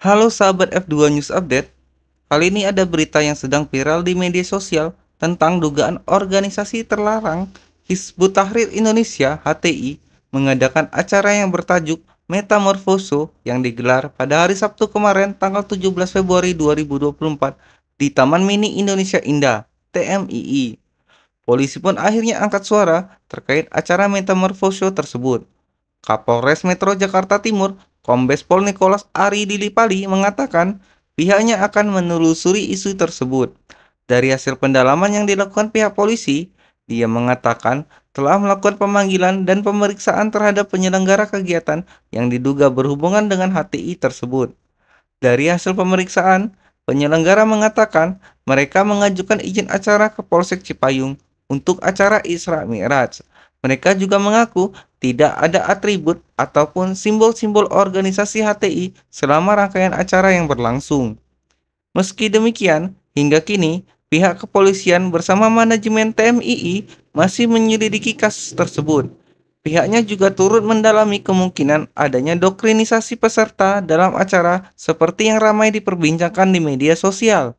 Halo sahabat F2 News Update. Kali ini ada berita yang sedang viral di media sosial tentang dugaan organisasi terlarang Hizbut Tahrir Indonesia HTI mengadakan acara yang bertajuk Metamorfoso yang digelar pada hari Sabtu kemarin tanggal 17 Februari 2024 di Taman Mini Indonesia Indah, TMII. Polisi pun akhirnya angkat suara terkait acara metamorfoso tersebut. Kapolres Metro Jakarta Timur Kombes Pol Nicholas Ari Dilipali mengatakan pihaknya akan menelusuri isu tersebut. Dari hasil pendalaman yang dilakukan pihak polisi, dia mengatakan telah melakukan pemanggilan dan pemeriksaan terhadap penyelenggara kegiatan yang diduga berhubungan dengan HTI tersebut. Dari hasil pemeriksaan, penyelenggara mengatakan mereka mengajukan izin acara ke Polsek Cipayung untuk acara Isra Mi'raj. Mereka juga mengaku tidak ada atribut ataupun simbol-simbol organisasi HTI selama rangkaian acara yang berlangsung. Meski demikian, hingga kini pihak kepolisian bersama manajemen TMII masih menyelidiki kasus tersebut. Pihaknya juga turut mendalami kemungkinan adanya doktrinisasi peserta dalam acara seperti yang ramai diperbincangkan di media sosial.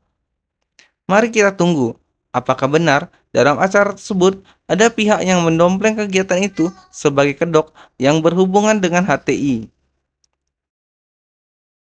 Mari kita tunggu Apakah benar dalam acara tersebut ada pihak yang mendompleng kegiatan itu sebagai kedok yang berhubungan dengan HTI?